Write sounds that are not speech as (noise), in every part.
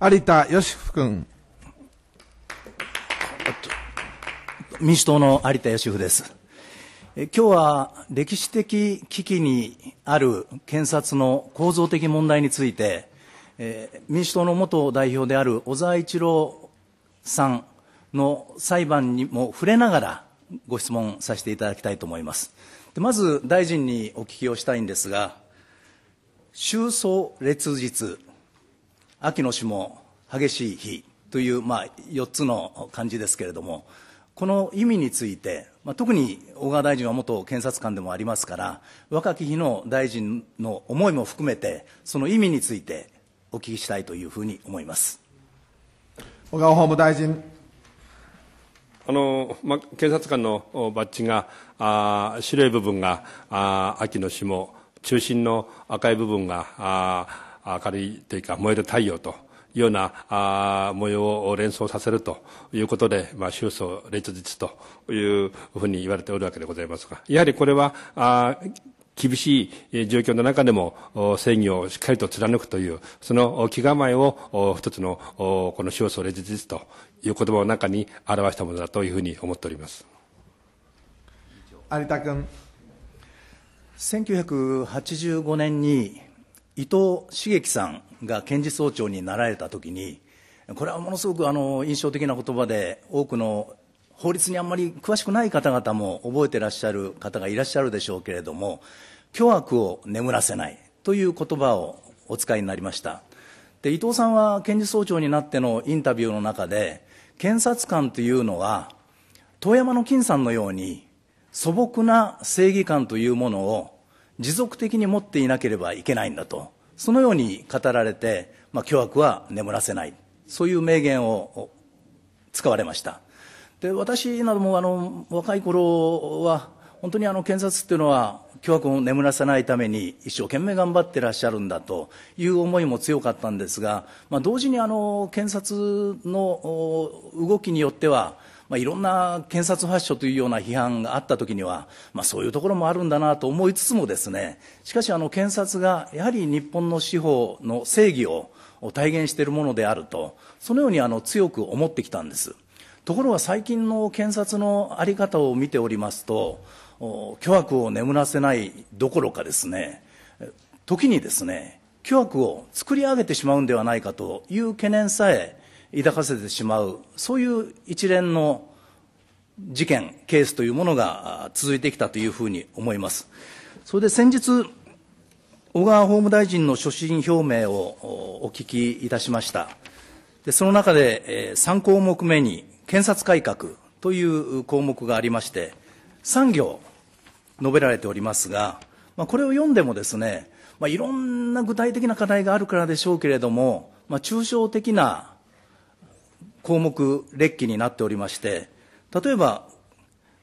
有田芳生君。民主党の有田芳生です。え今日は歴史的危機にある検察の構造的問題について、え民主党の元代表である小沢一郎さんの裁判にも触れながらご質問させていただきたいと思います。でまず大臣にお聞きをしたいんですが、終葬列日秋の霜激しい日という、まあ、4つの漢字ですけれどもこの意味について、まあ、特に小川大臣は元検察官でもありますから若き日の大臣の思いも含めてその意味についてお聞きしたいというふうに思います小川法務大臣あのまあ、検察官のバッジがあ白い部分があ秋の霜中心の赤い部分があ明るいというか燃える太陽というような模様を連想させるということで、まあ、宗祖列日というふうに言われておるわけでございますが、やはりこれは、厳しい状況の中でも正義をしっかりと貫くという、その気構えを一つのこの周訴列日実という言葉の中に表したものだというふうに思っております。有田君。1985年に伊藤茂樹さんが検事総長になられたときに、これはものすごくあの印象的な言葉で、多くの法律にあんまり詳しくない方々も覚えてらっしゃる方がいらっしゃるでしょうけれども、巨悪を眠らせないという言葉をお使いになりました。で伊藤さんは検事総長になってのインタビューの中で、検察官というのは、遠山の金さんのように、素朴な正義感というものを持続的に持っていなければいけないんだとそのように語られて、まあ、巨悪は眠らせないそういう名言を使われましたで私などもあの若い頃は本当にあの検察っていうのは巨悪を眠らせないために一生懸命頑張ってらっしゃるんだという思いも強かったんですが、まあ、同時にあの検察の動きによってはまあ、いろんな検察発祥というような批判があったときには、まあ、そういうところもあるんだなと思いつつもですねしかしあの検察がやはり日本の司法の正義を体現しているものであるとそのようにあの強く思ってきたんですところが最近の検察の在り方を見ておりますと巨悪を眠らせないどころかですね時にですね巨悪を作り上げてしまうんではないかという懸念さえ抱かせてしまう、そういう一連の事件、ケースというものが続いてきたというふうに思います。それで先日、小川法務大臣の所信表明をお聞きいたしました。でその中で、えー、3項目目に、検察改革という項目がありまして、3行述べられておりますが、まあ、これを読んでもですね、まあ、いろんな具体的な課題があるからでしょうけれども、まあ、抽象的な項目列記になっておりまして、例えば、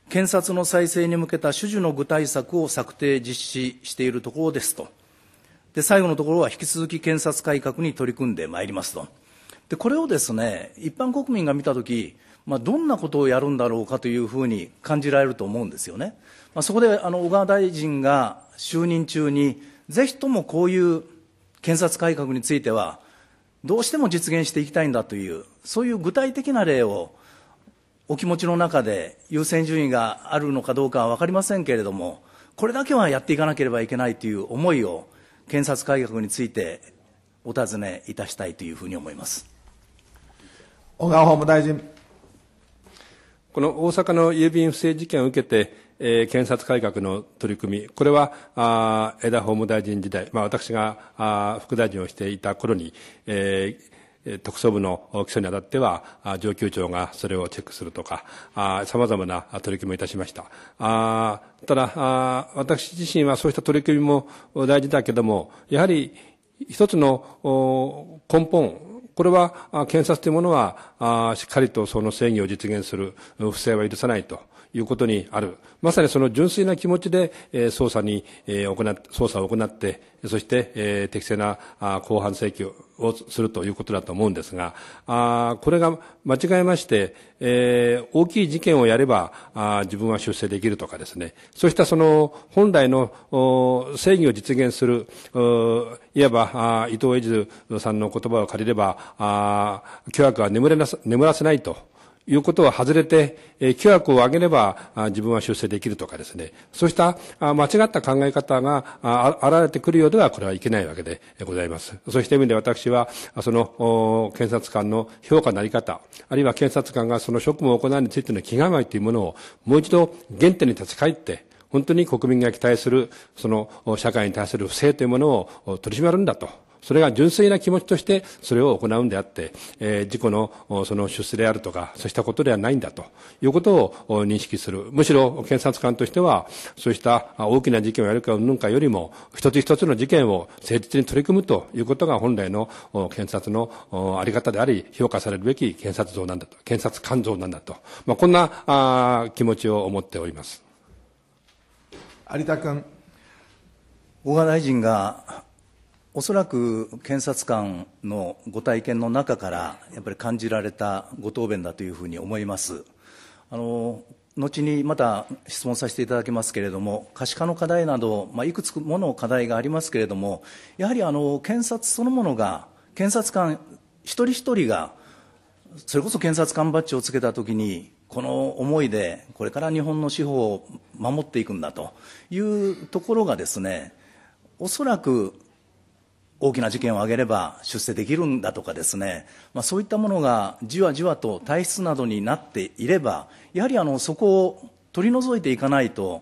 検察の再生に向けた種々の具体策を策定、実施しているところですと。で、最後のところは引き続き検察改革に取り組んでまいりますと。で、これをですね、一般国民が見たとき、まあ、どんなことをやるんだろうかというふうに感じられると思うんですよね。まあ、そこで、あの、小川大臣が就任中に、ぜひともこういう検察改革については、どうしても実現していきたいんだという、そういう具体的な例をお気持ちの中で優先順位があるのかどうかは分かりませんけれども、これだけはやっていかなければいけないという思いを、検察改革についてお尋ねいたしたいというふうに思います小川法務大臣。この大阪の郵便不正事件を受けて、えー、検察改革の取り組み、これはあ枝法務大臣時代、まあ、私があ副大臣をしていた頃に、えー、特捜部の起訴にあたっては、上級庁がそれをチェックするとか、さまざまな取り組みをいたしました。あただあ、私自身はそうした取り組みも大事だけども、やはり一つの根本、これは検察というものは、しっかりとその正義を実現する、不正は許さないと。いうことにある。まさにその純粋な気持ちで、え捜査に、え行捜査を行って、そして、え適正なあ公判請求をするということだと思うんですが、あこれが間違えまして、え大きい事件をやればあ自分は出世できるとかですね、そうしたその本来のお正義を実現する、いわばあ伊藤英二さんの言葉を借りれば、あ巨悪は眠れなさ眠らせないと。いうことは外れて、えー、規を上げれば自分は出世できるとかですね、そうした間違った考え方があ現れてくるようではこれはいけないわけでございます。そうした意味で私は、その検察官の評価なり方、あるいは検察官がその職務を行うについての気構えというものをもう一度原点に立ち返って、本当に国民が期待する、その社会に対する不正というものを取り締まるんだと。それが純粋な気持ちとしてそれを行うんであって、えー、事故のその出世であるとか、そうしたことではないんだということを認識する。むしろ検察官としては、そうした大きな事件をやるかうんぬんかよりも、一つ一つの事件を誠実に取り組むということが本来の検察のあり方であり、評価されるべき検察像なんだと、検察官像なんだと、まあ、こんなあ気持ちを思っております。有田君小川大臣がおそらく検察官のご体験の中から、やっぱり感じられたご答弁だというふうに思います。あの後にまた質問させていただきますけれども、可視化の課題など、まあ、いくつもの課題がありますけれども、やはりあの検察そのものが、検察官一人一人が、それこそ検察官バッジをつけたときに、この思いで、これから日本の司法を守っていくんだというところがですね、おそらく大きな事件を挙げれば出世できるんだとかですね、まあ、そういったものがじわじわと体質などになっていればやはりあのそこを取り除いていかないと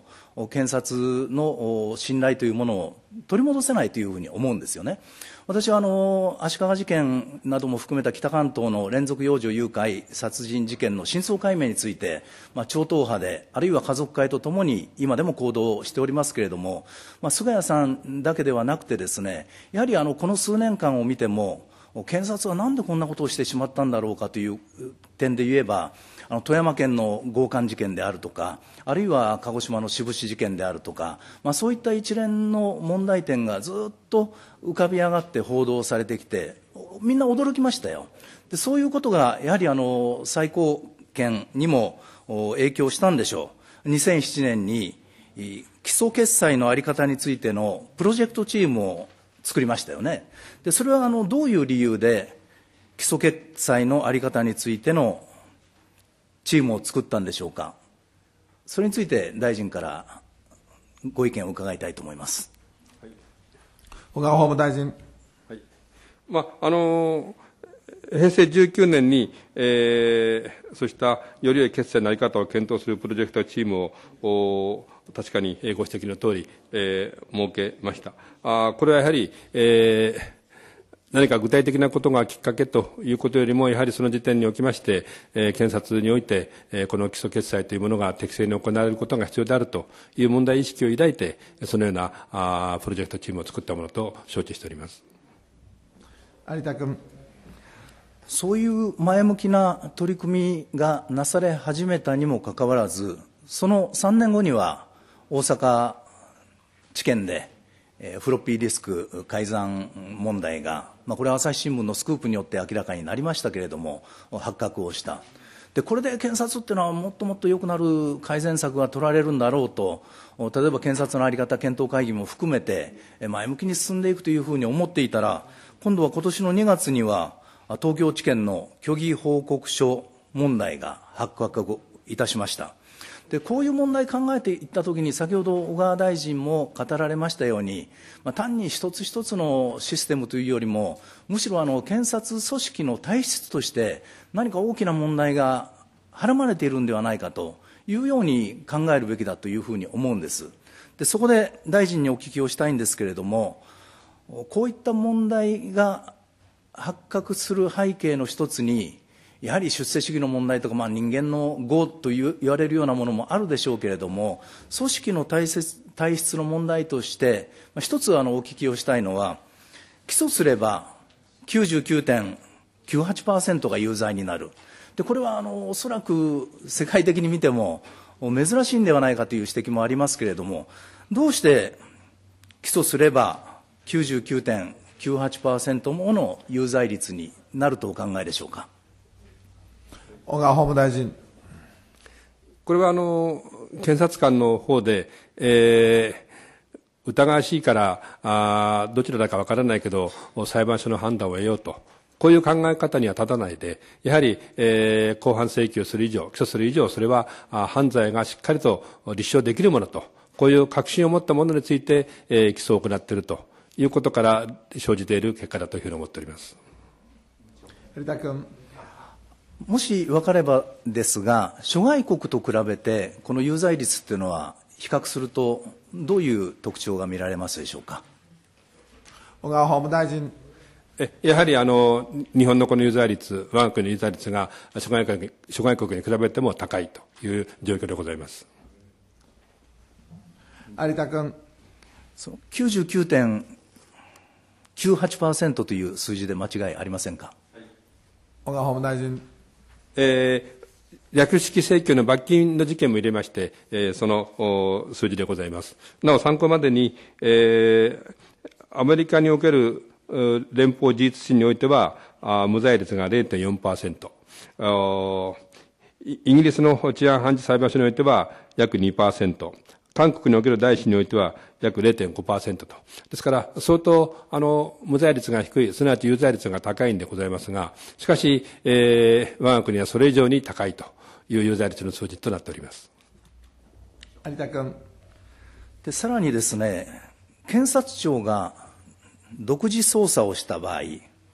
検察の信頼というものを取り戻せないというふうに思うんですよね。私はあの足利事件なども含めた北関東の連続幼女誘拐殺人事件の真相解明について、まあ、超党派で、あるいは家族会とともに今でも行動しておりますけれども、まあ、菅谷さんだけではなくて、ですねやはりあのこの数年間を見ても、検察はなんでこんなことをしてしまったんだろうかという点で言えば、あの富山県の強姦事件であるとか、あるいは鹿児島の志布志事件であるとか、まあ、そういった一連の問題点がずっと浮かび上がって報道されてきて、みんな驚きましたよ、でそういうことがやはりあの最高権にも影響したんでしょう。2007年に基礎決済の在り方についてのプロジェクトチームを作りましたよね、でそれはあのどういう理由で基礎決済の在り方についてのチームを作ったんでしょうか、それについて大臣からご意見を伺いたいと思います。はい、小川法務大臣、はいまああの平成19年に、えー、そうしたより良い決済のあり方を検討するプロジェクトチームを確かにご指摘の通り、えー、設けました。あこれはやはり、えー何か具体的なことがきっかけということよりも、やはりその時点におきまして、えー、検察において、えー、この基礎決裁というものが適正に行われることが必要であるという問題意識を抱いて、そのようなあプロジェクトチームを作ったものと承知しております。有田君。そういう前向きな取り組みがなされ始めたにもかかわらず、その3年後には大阪地検で、えフロッピーディスク改ざん問題がまあ、これは朝日新聞のスクープによって明らかになりましたけれども、発覚をした。でこれで検察っていうのはもっともっと良くなる改善策が取られるんだろうと例えば検察の在り方検討会議も含めて前向きに進んでいくというふうに思っていたら今度は今年の2月には東京地検の虚偽報告書問題が発覚いたしました。でこういう問題考えていったときに、先ほど小川大臣も語られましたように、まあ、単に一つ一つのシステムというよりも、むしろあの検察組織の体質として、何か大きな問題がはらまれているんではないかというように考えるべきだというふうに思うんです。でそこで大臣にお聞きをしたいんですけれども、こういった問題が発覚する背景の一つに、やはり出世主義の問題とか、まあ、人間の業という言われるようなものもあるでしょうけれども、組織の体体質の問題として、まあ、一つあのお聞きをしたいのは、起訴すれば99.98%が有罪になる。でこれはあのおそらく世界的に見ても珍しいんではないかという指摘もありますけれども、どうして起訴すれば99.98%もの有罪率になるとお考えでしょうか。小川法務大臣。これはあの、検察官の方で、えー疑わしいからあどちらだかわからないけど裁判所の判断を得ようとこういう考え方には立たないで、やはり、えー、公判請求する以上、起訴する以上、それはあ犯罪がしっかりと立証できるものと、こういう確信を持ったものについて、えー、起訴を行っているということから生じている結果だというふうに思っております。田君。もし分かればですが、諸外国と比べて、この有罪率っていうのは、比較すると、どういう特徴が見られますでしょうか。小川法務大臣やはりあの日本のこの有罪率、我が国の有罪率が諸外国諸外国に比べても高いという状況でございます有田君。99.98%という数字で間違いありませんか、はい、小川法務大臣。えー、略式請求の罰金の事件も入れまして、えー、その数字でございます。なお、参考までに、えー、アメリカにおける連邦事実審においては、あ無罪率が0.4%。イギリスの治安判事裁判所においては約2%。韓国における第一においては約0.5%と。ですから、相当、あの、無罪率が低い、すなわち有罪率が高いんでございますが、しかし、えー、我が国はそれ以上に高いという有罪率の数字となっております。有田君。で、さらにですね、検察庁が独自捜査をした場合、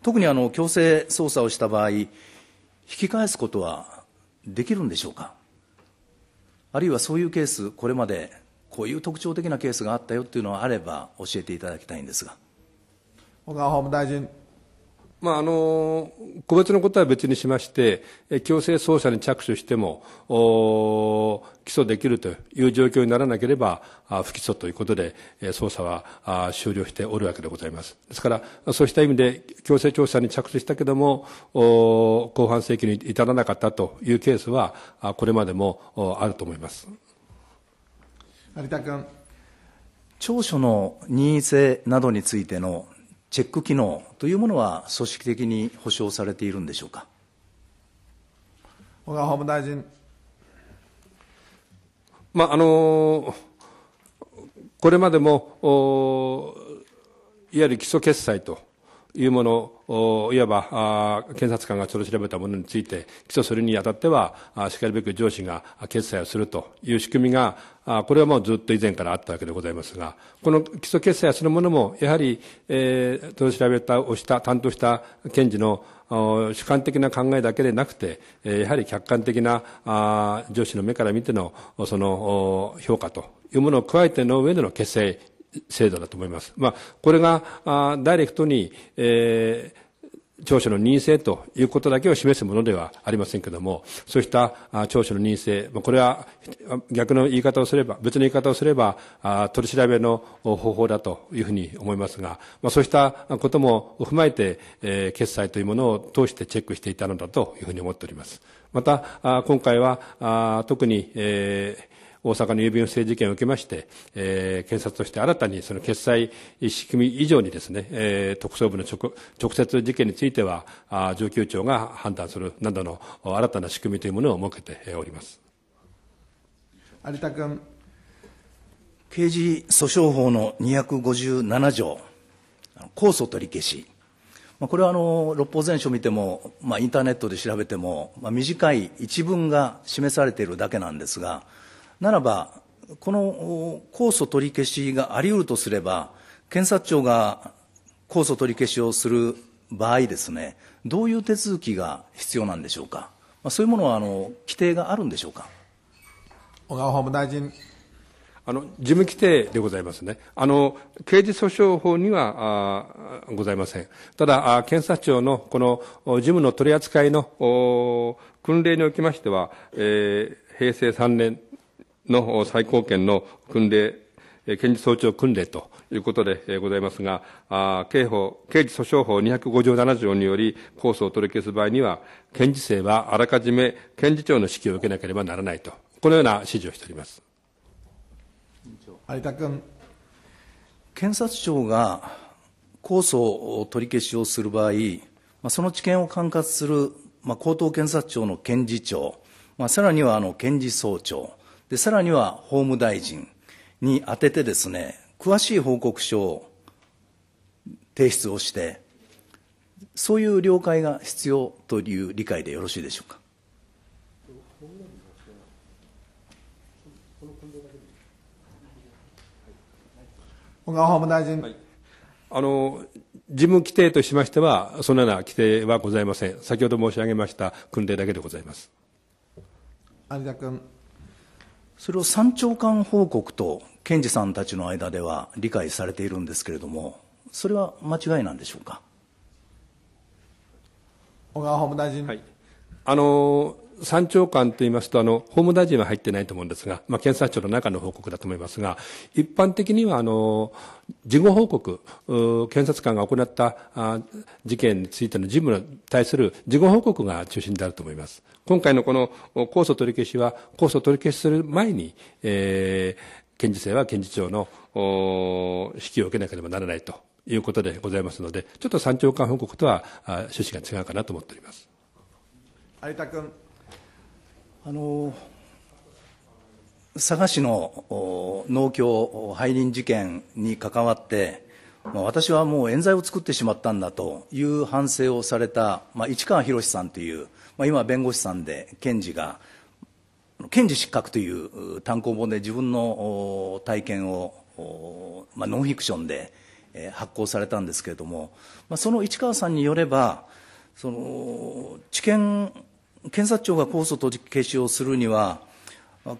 特にあの強制捜査をした場合、引き返すことはできるんでしょうか、あるいはそういうケース、これまでこういう特徴的なケースがあったよっていうのはあれば教えていただきたいんですが小川法務大臣まあ、あの個別のことは別にしまして強制捜査に着手しても起訴できるという状況にならなければ不起訴ということで捜査は終了しておるわけでございますですからそうした意味で強制調査に着手したけども公判請求に至らなかったというケースはこれまでもあると思います。成田君。調書の任意性などについてのチェック機能というものは、組織的に保障されているんでしょうか。小川法務大臣。まああのこれまでもいわゆる基礎決済というものをいわば検察官がそれを調べたものについて起訴するにあたってはしかるべく上司が決裁をするという仕組みがこれはもうずっと以前からあったわけでございますがこの起訴決裁はそのものもやはり、え取り調べたをした担当した検事の主観的な考えだけでなくて、やはり客観的な上司の目から見てのその評価というものを加えての上での決裁制度だと思います。まあ、これがあダイレクトに、えー長所の任性ということだけを示すものではありませんけれども、そうした長所の任性、これは逆の言い方をすれば、別の言い方をすれば、取り調べの方法だというふうに思いますが、そうしたことも踏まえて、決済というものを通してチェックしていたのだというふうに思っております。また、今回は特に、えー大阪の郵便不正事件を受けまして、えー、検察として新たにその決済仕組み以上にですね、えー、特捜部の直接事件については、あ上級庁が判断するなどの新たな仕組みというものを設けております。有田君。刑事訴訟法の257条、控訴取り消し、まあ、これはあの六法全書見ても、まあ、インターネットで調べても、まあ、短い一文が示されているだけなんですが、ならば、この控訴取り消しがあり得るとすれば、検察庁が控訴取り消しをする場合ですね、どういう手続きが必要なんでしょうか、まあ、そういうものはあの規定があるんでしょうか。小川法務大臣あの事務規定でございますね。あの刑事訴訟法にはございません。ただあ、検察庁のこの事務の取り扱いの訓令におきましては、えー、平成3年の最高権の訓令、検事総長訓令ということでございますが、刑法、刑事訴訟法257条により、控訴を取り消す場合には、検事生はあらかじめ検事長の指揮を受けなければならないと、このような指示をしております。有田君。検察庁が控訴を取り消しをする場合、まあ、その知見を管轄する、まあ、高等検察庁の検事長、まあ、さらにはあの検事総長、で、さらには法務大臣に当ててですね、詳しい報告書を提出をして、そういう了解が必要という理解でよろしいでしょうか。小川法務大臣、はい、あの事務規定としましては、そのような規定はございません、先ほど申し上げました訓令だけでございます。有田君それを3長官報告と検事さんたちの間では理解されているんですけれども、それは間違いなんでしょうか。小川法務大臣、はい、あの三長官といいますと、あの、法務大臣は入ってないと思うんですが、まあ、検察庁の中の報告だと思いますが、一般的には、あの、事後報告、検察官が行ったあ事件についての事務に対する事後報告が中心であると思います。今回のこの控訴取り消しは、控訴取り消しする前に、えー、検事生は検事長の指揮を受けなければならないということでございますので、ちょっと三長官報告とは趣旨が違うかなと思っております。有田君。あの佐賀市の農協背任事件に関わって、まあ、私はもう冤罪を作ってしまったんだという反省をされた、まあ、市川博さんという、まあ、今、弁護士さんで検事が、検事失格という単行本で自分の体験を、まあ、ノンフィクションで発行されたんですけれども、まあ、その市川さんによれば、その知見検察庁が控訴取り消しをするには、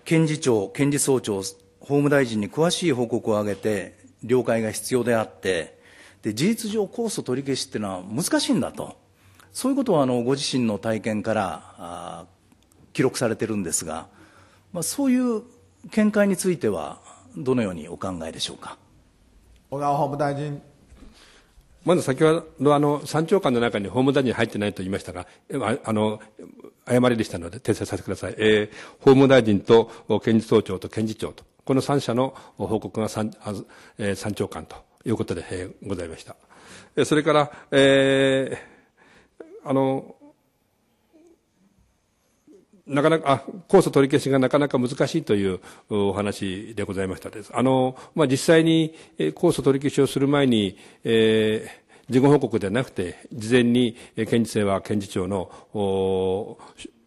検事長、検事総長、法務大臣に詳しい報告を上げて、了解が必要であって、で事実上、控訴取り消しっていうのは難しいんだと、そういうことはあのご自身の体験から記録されてるんですが、まあ、そういう見解については、どのようにお考えでしょうか。小川法務大臣まず先ほどあの、3長官の中に法務大臣入ってないと言いましたが、あの誤りでしたので訂正させてください。えー、法務大臣と検事総長と検事長と、この三者の報告が三、えー、長官ということで、えー、ございました。えそれから、えー、あの、なかなか、あ、控訴取り消しがなかなか難しいというお話でございましたです。あの、まあ、実際に控訴取り消しをする前に、えー、事後報告ではなくて、事前に検事正は検事長の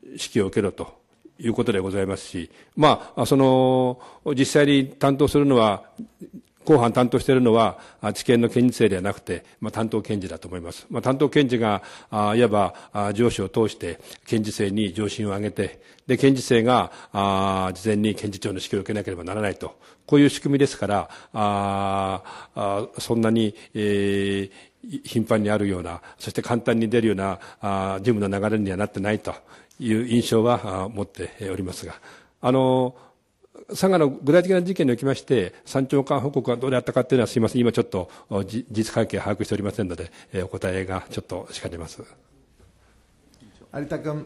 指揮を受けろということでございますし、まあ、その、実際に担当するのは後半担当しているのは、知見の検事生ではなくて、まあ、担当検事だと思います。まあ、担当検事が、あいわば上司を通して検事生に上申を上げて、で、検事生が、あ事前に検事長の指揮を受けなければならないと。こういう仕組みですから、ああそんなに、えー、頻繁にあるような、そして簡単に出るような、あ事務の流れにはなってないという印象は持っておりますが、あのー、佐賀の具体的な事件におきまして、山頂間報告がどうであったかっていうのは、すみません、今ちょっと事実関係把握しておりませんので、お答えがちょっとしかねます。有田君。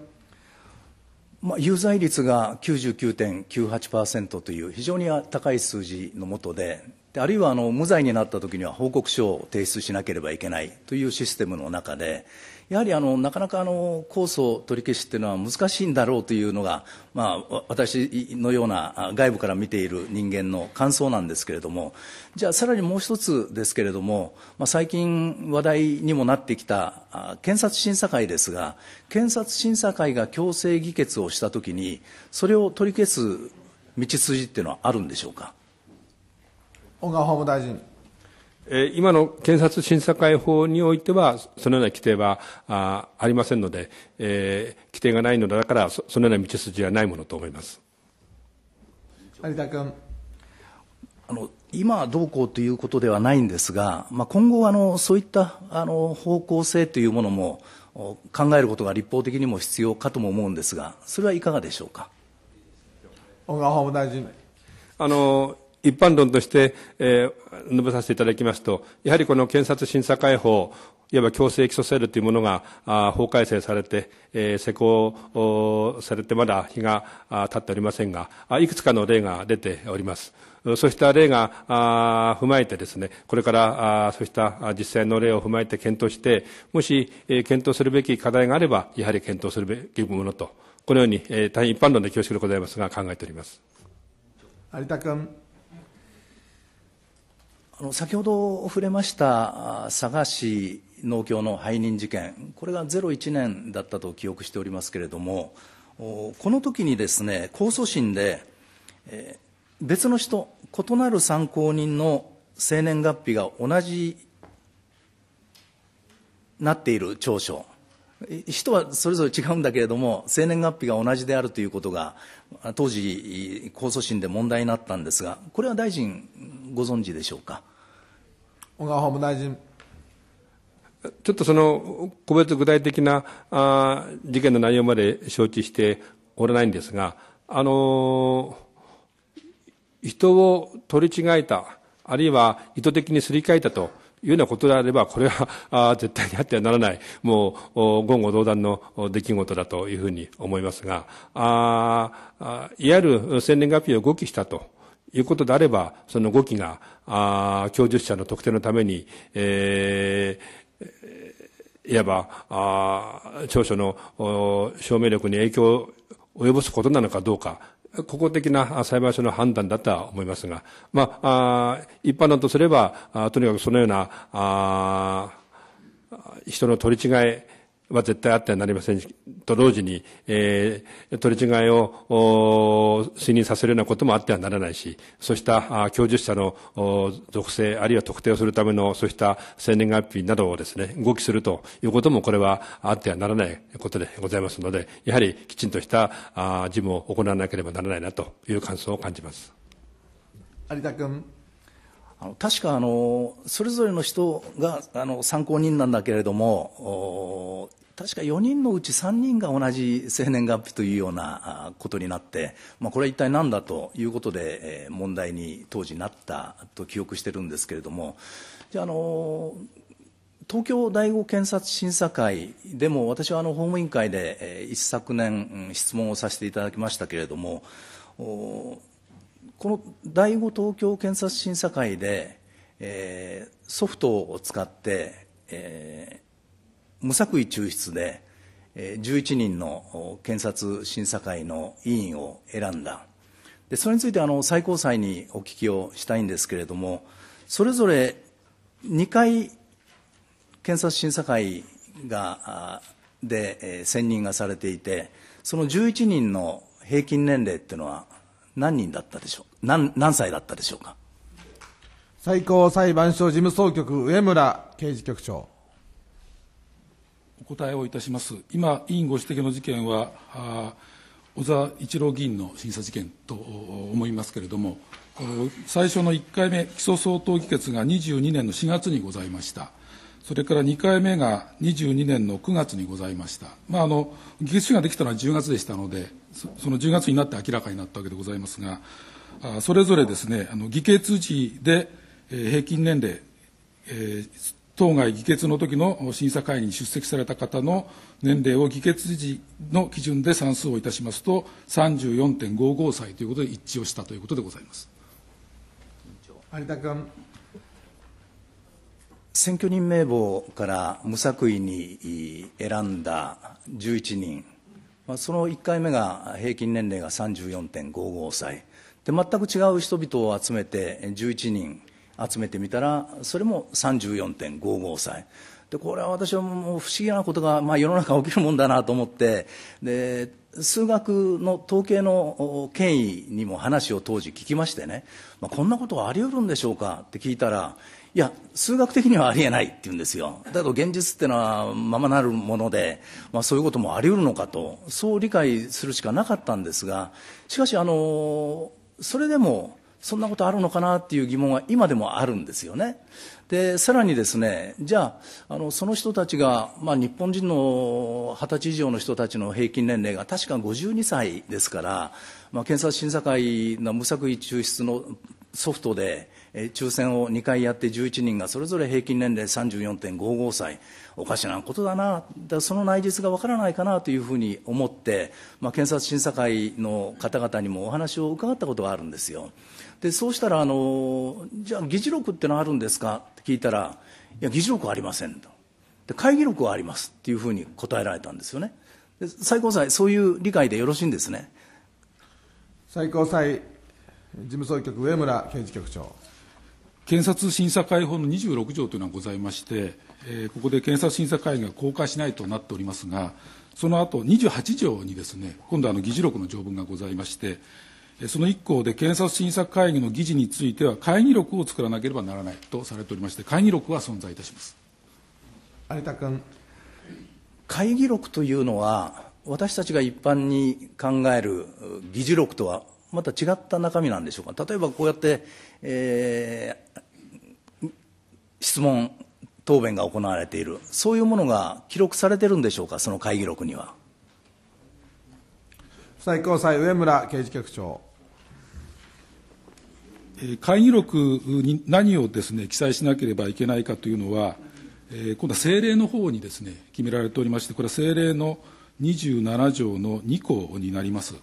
まあ、有罪率が99.98%という非常に高い数字のもとで、あるいはあの無罪になったときには報告書を提出しなければいけないというシステムの中で、やはりあのなかなかあの控訴取り消しというのは難しいんだろうというのが、まあ、私のような外部から見ている人間の感想なんですけれども、じゃあ、さらにもう一つですけれども、まあ、最近話題にもなってきた検察審査会ですが、検察審査会が強制議決をしたときに、それを取り消す道筋っていうのはあるんでしょうか。小川法務大臣今の検察審査会法においては、そのような規定はありませんので、えー、規定がないのだからそ、そのような道筋はないものと思います有田君。あの今どうこうということではないんですが、まあ、今後あの、そういったあの方向性というものも考えることが立法的にも必要かとも思うんですが、それはいかがでしょうか小川法務大臣。あの一般論として、えー、述べさせていただきますと、やはりこの検察審査会法、いわば強制起訴制度というものが法改正されて、えー、施行されてまだ日が経っておりませんが、いくつかの例が出ております。そうした例が踏まえてですね、これからそうした実際の例を踏まえて検討して、もし検討するべき課題があれば、やはり検討するべきものと、このように大変一般論で恐縮でございますが、考えております。有田君。あの先ほど触れました佐賀市農協の背任事件、これが01年だったと記憶しておりますけれども、この時にですね、控訴審で、えー、別の人、異なる参考人の生年月日が同じなっている長所、人はそれぞれ違うんだけれども、生年月日が同じであるということが、当時、控訴審で問題になったんですが、これは大臣ご存知でしょうか。小川法務大臣ちょっとその個別具体的なあ事件の内容まで承知しておらないんですが、あのー、人を取り違えた、あるいは意図的にすり替えたというようなことであれば、これはあ絶対にあってはならない、もう言語道断の出来事だというふうに思いますが、ああいわゆる生年月日を誤記したと。いうことであれば、その語気が、ああ、供述者の特定のために、えー、いわば、ああ、長所の証明力に影響を及ぼすことなのかどうか、個々的な裁判所の判断だとは思いますが、まあ、あ一般論とすれば、あとにかくそのような、ああ人の取り違え、は絶対あってはなりませんと同時に、えー、取り違えを推認させるようなこともあってはならないし、そうした教授者の属性、あるいは特定をするための、そうした生年月日などをですね、動きするということも、これはあってはならないことでございますので、やはりきちんとした事務を行わなければならないなという感想を感じます。有田君。あの確かあのそれぞれの人があの参考人なんだけれども確か4人のうち3人が同じ生年月日というようなことになって、まあ、これは一体何だということで、え問題に当時なったと記憶してるんですけれどもじゃあの東京第五検察審査会でも私はあの法務委員会で、え一昨年質問をさせていただきましたけれどもこの第5東京検察審査会で、えー、ソフトを使って、えー、無作為抽出で、えー、11人の検察審査会の委員を選んだでそれについてあの最高裁にお聞きをしたいんですけれどもそれぞれ2回検察審査会がで、えー、選任がされていてその11人の平均年齢っていうのは何人だったでしょう。何何歳だったでしょうか最高裁判所事務総局上村刑事局長お答えをいたします今委員ご指摘の事件は小沢一郎議員の審査事件と思いますけれども最初の1回目起訴相当議決が22年の4月にございましたそれから2回目が22年の9月にございました、まあ、あの議決書ができたのは10月でしたのでその10月になって明らかになったわけでございますがそれぞれですね、あの議決時で、え平均年齢、えー、当該議決の時の審査会に出席された方の年齢を議決時の基準で算数をいたしますと、34.55歳ということで一致をしたということでございます。有田君。選挙人名簿から無作為に選んだ11人、まあ、その1回目が平均年齢が34.55歳、で全く違う人々を集めて11人集めてみたらそれも34.55歳でこれは私はもう不思議なことが、まあ、世の中起きるもんだなと思ってで数学の統計の権威にも話を当時聞きましてね、まあ、こんなことはあり得るんでしょうかって聞いたらいや数学的にはありえないって言うんですよだけど現実ってのはままなるもので、まあ、そういうこともあり得るのかとそう理解するしかなかったんですがしかしあのそれでもそんなことあるのかなっていう疑問は今でもあるんですよね。で、さらにですね、じゃあ、あの、その人たちが、まあ、日本人の二十歳以上の人たちの平均年齢が確か52歳ですから、まあ、検察審査会の無作為抽出のソフトで、え抽選を2回やって11人がそれぞれ平均年齢34.55歳おかしなことだなだその内実がわからないかなというふうに思って、まあ、検察審査会の方々にもお話を伺ったことがあるんですよでそうしたらあの「じゃあ議事録ってのはあるんですか?」って聞いたら「いや議事録はありません」とで「会議録はあります」っていうふうに答えられたんですよね最高裁そういう理解でよろしいんですね最高裁事務総局、上村刑事局長。検察審査会法の26条というのがございまして、えー、ここで検察審査会が公開しないとなっておりますが、その後28条にですね、今度はあの議事録の条文がございまして、その1項で検察審査会議の議事については会議録を作らなければならないとされておりまして、会議録は存在いたします有田君。会議録というのは、私たちが一般に考える議事録とはまた違った中身なんでしょうか例えばこうやって、えー、質問答弁が行われているそういうものが記録されてるんでしょうかその会議録には最高裁上村刑事局長会議録に何をですね記載しなければいけないかというのは、えー、今度は政令の方にですね決められておりましてこれは政令の27条の2項になります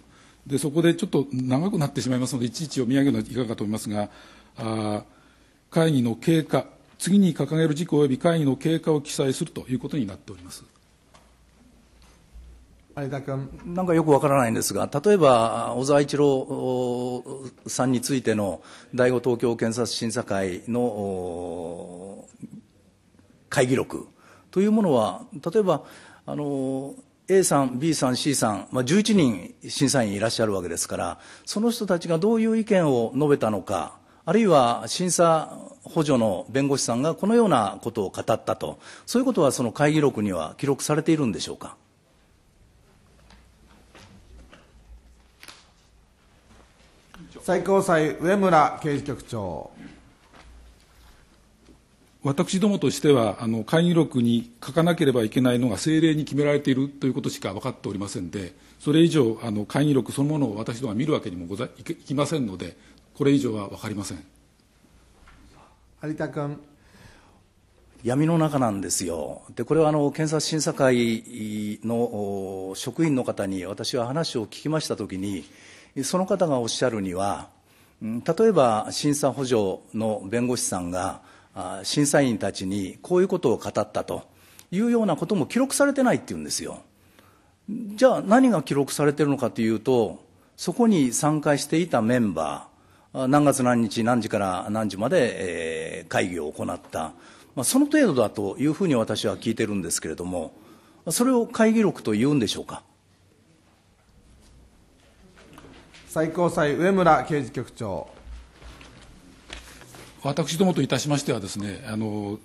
でそこでちょっと長くなってしまいますので、いちいち読み上げるのはいかがと思いますが、あ会議の経過、次に掲げる事項及び会議の経過を記載するということになっております。相田君なんかよくわからないんですが、例えば小沢一郎さんについての第五東京検察審査会の会議録というものは、例えばあの A さん、B さん、C さん、まあ、11人審査員いらっしゃるわけですから、その人たちがどういう意見を述べたのか、あるいは審査補助の弁護士さんがこのようなことを語ったと、そういうことはその会議録には記録されているんでしょうか。最高裁上村刑事局長。私どもとしては、あの会議録に書かなければいけないのが政令に決められているということしか分かっておりませんで、それ以上、あの会議録そのものを私どもが見るわけにもございきませんので、これ以上は分かりません有田君。闇の中なんですよ、でこれはあの検察審査会の職員の方に私は話を聞きましたときに、その方がおっしゃるには、例えば審査補助の弁護士さんが、審査員たちにこういうことを語ったというようなことも記録されてないっていうんですよ。じゃあ何が記録されてるのかというと、そこに参加していたメンバー、何月何日何時から何時まで、えー、会議を行った、まあ、その程度だというふうに私は聞いてるんですけれども、それを会議録と言うんでしょうか。最高裁上村刑事局長。私どもといたしましてはですねあの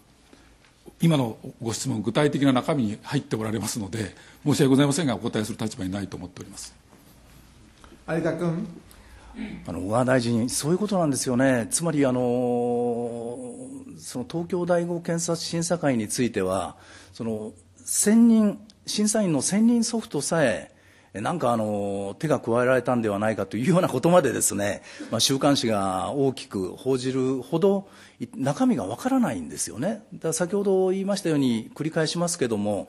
今のご質問具体的な中身に入っておられますので申し訳ございませんがお答えする立場にないと思っております有田君あの小川大臣、そういうことなんですよね、つまりあのその東京第五検察審査会については、その専任審査員の選任ソフトさえなんかあの手が加えられたんではないかというようなことまでですね、まあ、週刊誌が大きく報じるほど中身がわからないんですよねだ先ほど言いましたように繰り返しますけども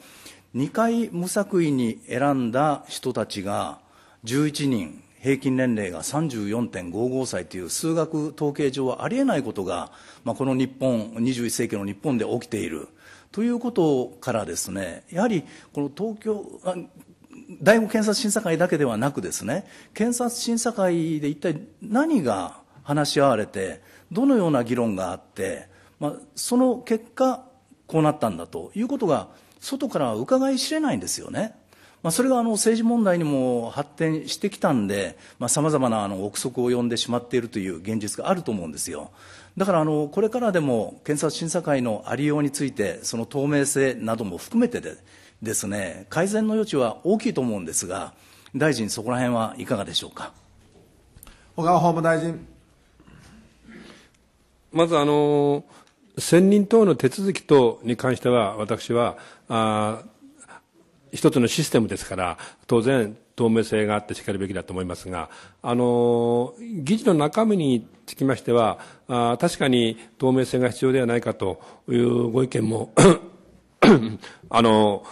2回無作為に選んだ人たちが11人平均年齢が34.55歳という数学統計上はありえないことが、まあ、この日本21世紀の日本で起きている。ということからですねやはりこの東京第五検察審査会だけではなくですね検察審査会で一体何が話し合われてどのような議論があって、まあ、その結果こうなったんだということが外からは伺い知れないんですよね。まあ、それがあの政治問題にも発展してきたんで、さまざ、まなあの憶測を呼んでしまっているという現実があると思うんですよ。だからあのこれからでも検察審査会のありようについて、その透明性なども含めてで、ですね、改善の余地は大きいと思うんですが、大臣、そこら辺はいかがでしょうか。小川法務大臣まずあの選任等の手続き等に関しては、私はあ一つのシステムですから、当然、透明性があってしかるべきだと思いますが、あの議事の中身につきましては、あ確かに透明性が必要ではないかというご意見も (coughs) あの、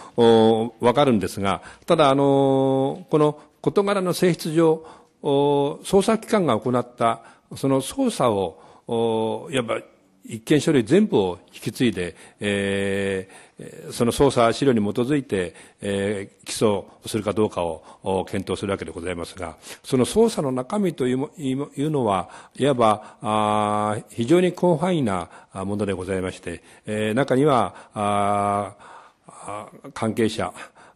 わかるんですが、ただ、あの、この事柄の性質上、捜査機関が行った、その捜査を、やっぱ一見書類全部を引き継いで、えー、その捜査資料に基づいて、えー、起訴するかどうかを検討するわけでございますが、その捜査の中身といういうのは、いわばあ非常に広範囲なものでございまして、えー、中にはあ関係者、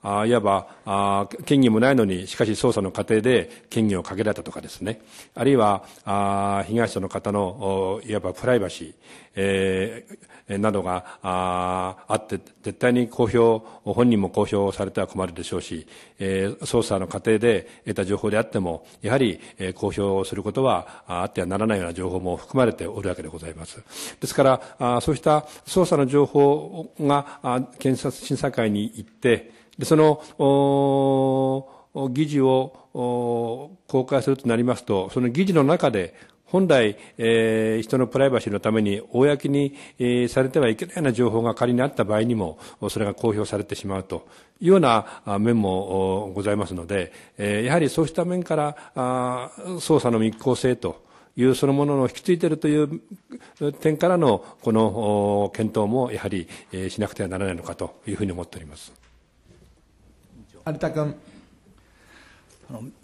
あいわばあ権威もないのにしかし捜査の過程で権威をかけられたとかですねあるいはあ被害者の方のいわばプライバシー、えー、などがああって絶対に公表本人も公表されては困るでしょうし、えー、捜査の過程で得た情報であってもやはり、えー、公表することはあってはならないような情報も含まれておるわけでございます。ですからあそうした捜査の情報が検察審査会に行ってでその議事を公開するとなりますと、その議事の中で、本来、えー、人のプライバシーのために公に、えー、されてはいけないような情報が仮にあった場合にも、それが公表されてしまうというような面もございますので、えー、やはりそうした面からあ捜査の密効性というそのものの引き継いでいるという点からのこの検討もやはり、えー、しなくてはならないのかというふうに思っております。有田君。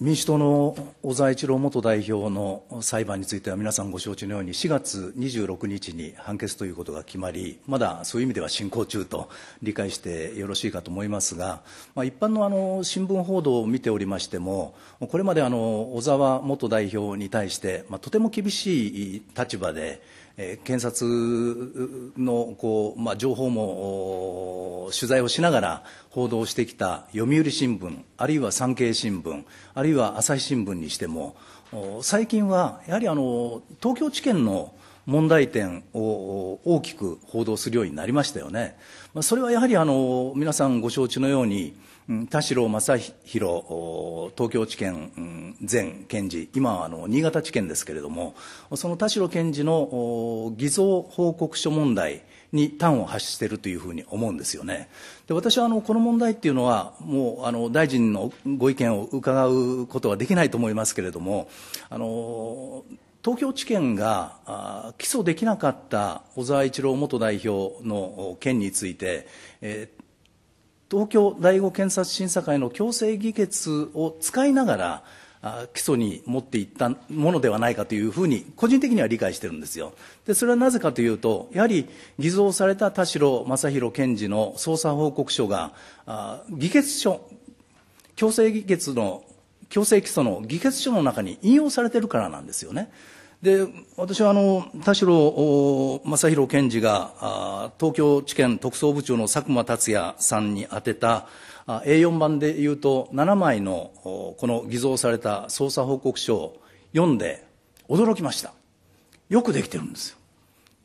民主党の小沢一郎元代表の裁判については皆さんご承知のように4月26日に判決ということが決まりまだそういう意味では進行中と理解してよろしいかと思いますが、まあ、一般のあの新聞報道を見ておりましてもこれまであの小沢元代表に対して、まあ、とても厳しい立場でえ検察のこう、まあ、情報も取材をしながら報道してきた読売新聞、あるいは産経新聞、あるいは朝日新聞にしても、最近はやはりあの東京地検の問題点を大きく報道するようになりましたよね、まあ、それはやはりあの皆さんご承知のように、田代正弘東京地検前検事、今あの新潟地検ですけれども、その田代検事の偽造報告書問題に端を発しているというふうに思うんですよね。で私はあのこの問題っていうのは、もうあの大臣のご意見を伺うことはできないと思いますけれども、あの東京地検が起訴できなかった小沢一郎元代表の件について、えー東京第五検察審査会の強制議決を使いながら、起訴に持っていったものではないかというふうに、個人的には理解してるんですよ。で、それはなぜかというと、やはり偽造された田代正弘検事の捜査報告書が、議決書、強制議決の、強制起訴の議決書の中に引用されてるからなんですよね。で、私はあの、田代正弘検事が、東京地検特捜部長の佐久間達也さんに宛てた、A4 版で言うと7枚のこの偽造された捜査報告書を読んで驚きました。よくできてるんですよ。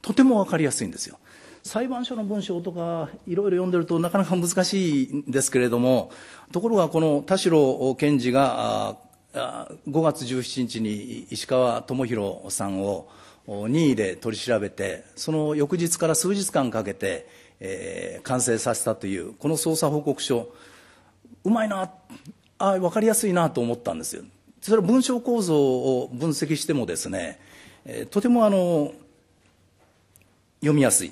とてもわかりやすいんですよ。裁判所の文章とかいろいろ読んでるとなかなか難しいんですけれども、ところがこの田代検事が5月17日に石川智弘さんを任意で取り調べてその翌日から数日間かけて、えー、完成させたというこの捜査報告書うまいなあ分かりやすいなと思ったんですよそれは文章構造を分析してもですね、えー、とてもあの読みやすい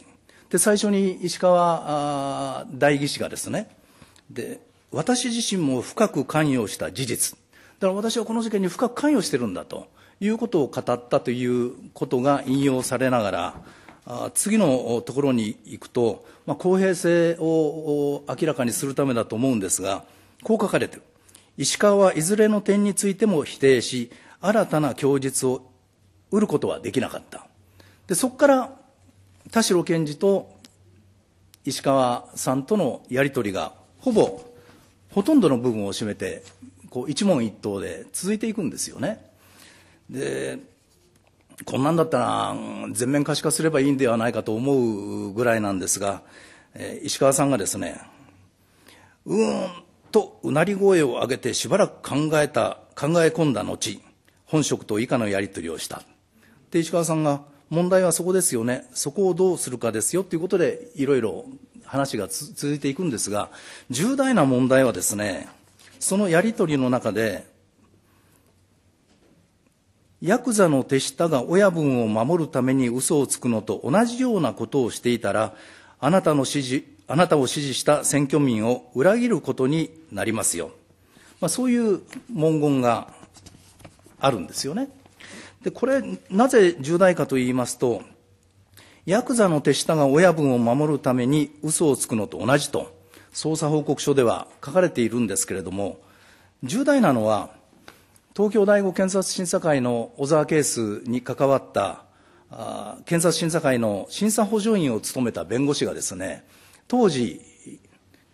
で最初に石川代議士がですねで私自身も深く関与した事実だから私はこの事件に深く関与してるんだということを語ったということが引用されながら、次のところに行くと、まあ、公平性を明らかにするためだと思うんですが、こう書かれてる。石川はいずれの点についても否定し、新たな供述を得ることはできなかった。でそこから田代検事と石川さんとのやり取りがほぼほとんどの部分を占めてこう一問一答で続いていくんですよねでこんなんだったら全面可視化すればいいんではないかと思うぐらいなんですが、えー、石川さんがですね「うーん」とうなり声を上げてしばらく考えた考え込んだ後本職と以下のやり取りをしたで石川さんが「問題はそこですよねそこをどうするかですよ」ということでいろいろ話が続いていくんですが重大な問題はですねそのやり取りの中で、ヤクザの手下が親分を守るために嘘をつくのと同じようなことをしていたら、あなたの指示あなたを支持した選挙民を裏切ることになりますよ。まあ、そういう文言があるんですよね。で、これ、なぜ重大かと言いますと、ヤクザの手下が親分を守るために嘘をつくのと同じと。捜査報告書では書かれているんですけれども、重大なのは、東京第五検察審査会の小沢ケースに関わったあ検察審査会の審査補助員を務めた弁護士がですね、当時、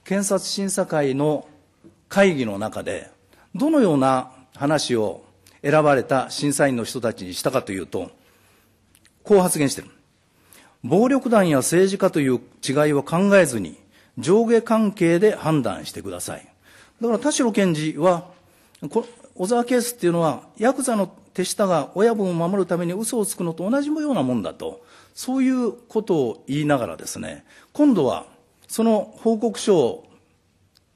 検察審査会の会議の中で、どのような話を選ばれた審査員の人たちにしたかというと、こう発言している。暴力団や政治家という違いを考えずに、上下関係で判断してください。だから田代検事は、小沢ケースっていうのは、ヤクザの手下が親分を守るために嘘をつくのと同じようなもんだと、そういうことを言いながらですね、今度はその報告書を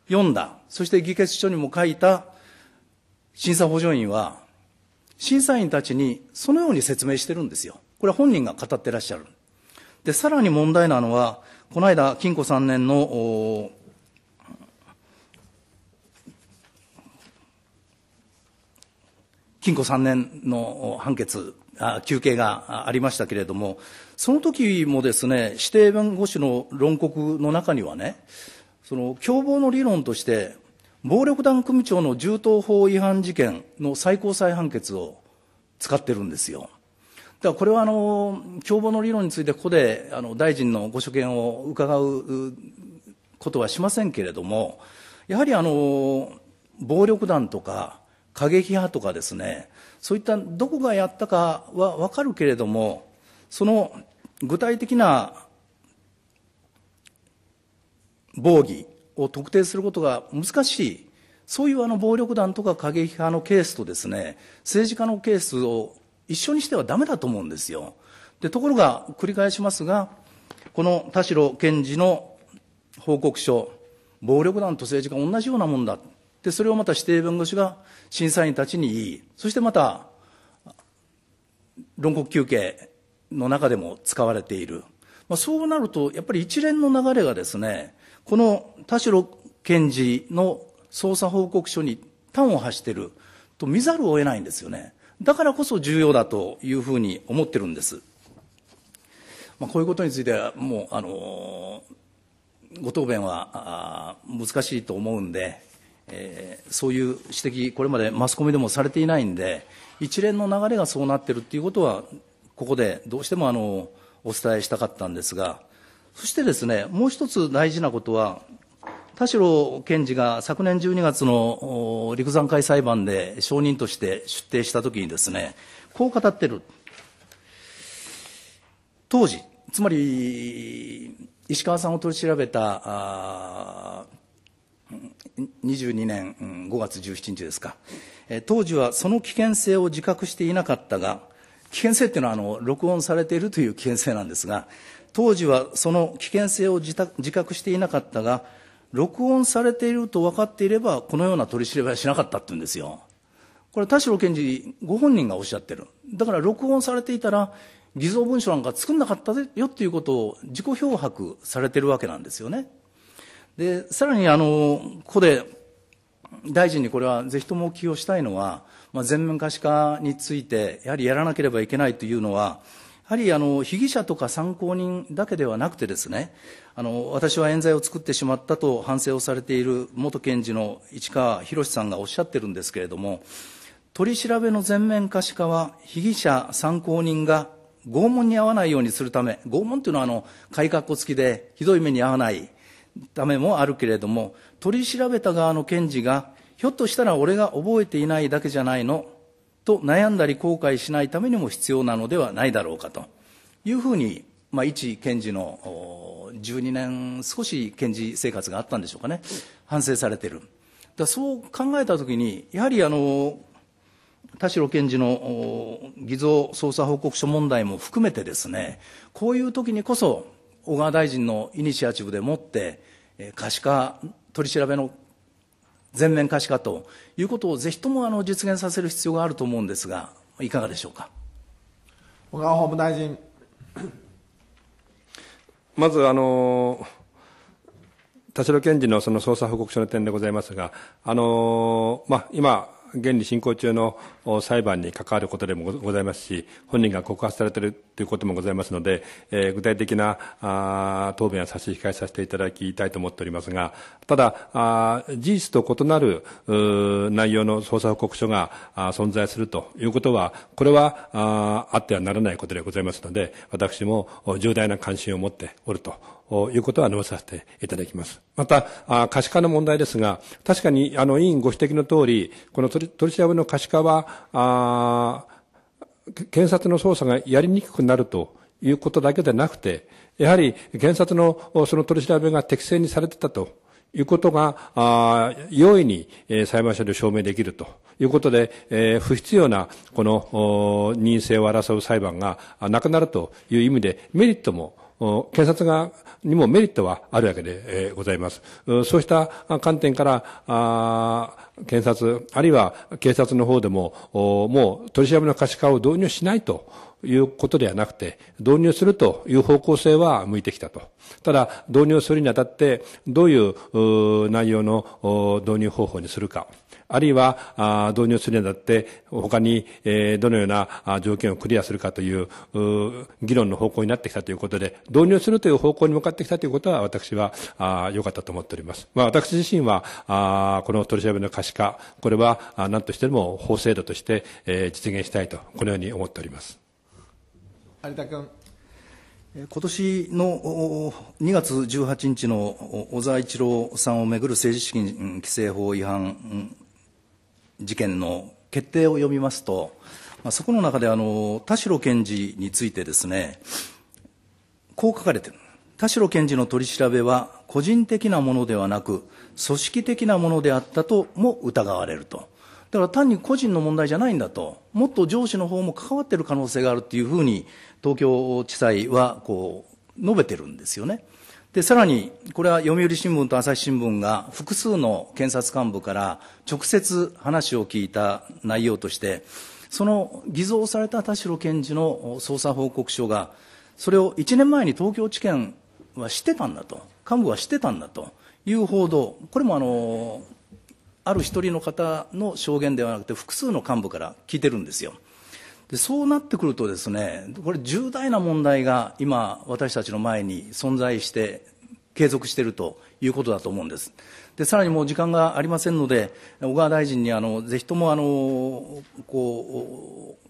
読んだ、そして議決書にも書いた審査補助員は、審査員たちにそのように説明してるんですよ。これは本人が語ってらっしゃる。で、さらに問題なのは、この間、禁錮3年の禁錮3年の判決、休憩がありましたけれども、その時もですね、指定弁護士の論告の中にはね、その共謀の理論として、暴力団組長の銃刀法違反事件の最高裁判決を使ってるんですよ。だからこれはあの共謀の理論について、ここであの大臣のご所見を伺うことはしませんけれども、やはりあの暴力団とか過激派とかですね、そういったどこがやったかは分かるけれども、その具体的な暴御を特定することが難しい、そういうあの暴力団とか過激派のケースとですね、政治家のケースを一緒にしてはダメだと思うんですよ。でところが繰り返しますがこの田代検事の報告書暴力団と政治家同じようなもんだでそれをまた指定弁護士が審査員たちに言いそしてまた論告求刑の中でも使われている、まあ、そうなるとやっぱり一連の流れがですねこの田代検事の捜査報告書に端を発していると見ざるを得ないんですよね。だからこそ重要だというふうに思ってるんです。まあ、こういうことについては、もう、あのご答弁は難しいと思うんで、えー、そういう指摘、これまでマスコミでもされていないんで、一連の流れがそうなってるるということは、ここでどうしてもあのお伝えしたかったんですが、そしてですね、もう一つ大事なことは、田代検事が昨年12月の陸山会裁判で証人として出廷したときにですね、こう語ってる。当時、つまり、石川さんを取り調べた、22年5月17日ですか、当時はその危険性を自覚していなかったが、危険性っていうのはあの録音されているという危険性なんですが、当時はその危険性を自覚していなかったが、録音されていると分かっていれば、このような取り調べはしなかったって言うんですよ。これ、田代検事ご本人がおっしゃってる。だから録音されていたら、偽造文書なんか作んなかったよっていうことを自己漂白されてるわけなんですよね。で、さらにあの、ここで、大臣にこれはぜひともお聞きをしたいのは、まあ、全面可視化について、やはりやらなければいけないというのは、はりあの被疑者とか参考人だけではなくてですねあの私は冤罪を作ってしまったと反省をされている元検事の市川博さんがおっしゃってるんですけれども取り調べの全面可視化は被疑者参考人が拷問に遭わないようにするため拷問というのはあの改革こ付きでひどい目に遭わないためもあるけれども取り調べた側の検事がひょっとしたら俺が覚えていないだけじゃないのと悩んだり後悔しないためにも必要なのではないだろうかというふうに、まあ、一検事の12年少し検事生活があったんでしょうかね反省されてるだそう考えた時にやはりあの田代検事の偽造捜査報告書問題も含めてですねこういう時にこそ小川大臣のイニシアチブでもって可視化取り調べの全面可視化ということをぜひともあの実現させる必要があると思うんですが、いかがでしょうか。小川法務大臣。(clears throat) まず、あの、田代検事のその捜査報告書の点でございますが、あの、まあ、今、現に進行中の裁判に関わることでもございますし、本人が告発されているということもございますので、えー、具体的なあ答弁は差し控えさせていただきたいと思っておりますが、ただ、あ事実と異なるう内容の捜査報告書があ存在するということは、これはああってはならないことでございますので、私も重大な関心を持っておるということは述べさせていただきます。また、あ可視化の問題ですが、確かにあの委員ご指摘の通り、この取り調べの可視化は、あ検察の捜査がやりにくくなるということだけでなくて、やはり検察のその取り調べが適正にされてたということが、あ容易に、え裁判所で証明できるということで、えー、不必要なこの任性を争う裁判がなくなるという意味でメリットも検察側にもメリットはあるわけでございます。そうした観点から、検察、あるいは警察の方でも、もう取り調べの可視化を導入しないということではなくて、導入するという方向性は向いてきたと。ただ、導入するにあたって、どういう内容の導入方法にするか。あるいは導入するにあたって他にどのような条件をクリアするかという議論の方向になってきたということで導入するという方向に向かってきたということは私は良かったと思っております。まあ、私自身はこの取り調べの可視化これは何としても法制度として実現したいとこのように思っております。有田君今年の2月18日の小沢一郎さんをめぐる政治資金規正法違反事件の決定を読みますと、まあ、そこの中であの田代検事についてですねこう書かれてる田代検事の取り調べは個人的なものではなく組織的なものであったとも疑われるとだから単に個人の問題じゃないんだともっと上司の方も関わっている可能性があるというふうに東京地裁はこう述べてるんですよね。で、さらに、これは読売新聞と朝日新聞が複数の検察幹部から直接話を聞いた内容として、その偽造された田代検事の捜査報告書が、それを1年前に東京地検はしてたんだと、幹部はしてたんだという報道、これもあの、ある一人の方の証言ではなくて複数の幹部から聞いてるんですよ。でそうなってくるとですねこれ重大な問題が今私たちの前に存在して継続しているということだと思うんです。でさらにもう時間がありませんので小川大臣にあのぜひともあのこう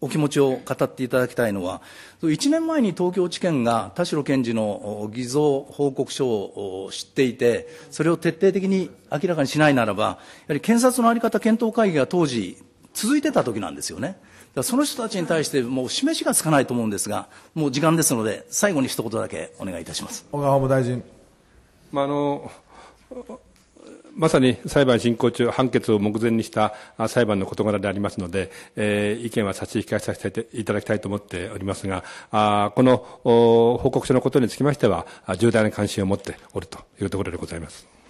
お気持ちを語っていただきたいのは、1年前に東京地検が田代検事の偽造報告書を知っていて、それを徹底的に明らかにしないならば、やはり検察の在り方検討会議が当時、続いてた時なんですよね。その人たちに対してもう示しがつかないと思うんですが、もう時間ですので、最後に一言だけお願いいたします。小川法務大臣。まあ、あの、まさに裁判進行中、判決を目前にした裁判の事柄でありますので、えー、意見は差し控えさせていただきたいと思っておりますが、あこの報告書のことにつきましては、重大な関心を持っておるというところでございます。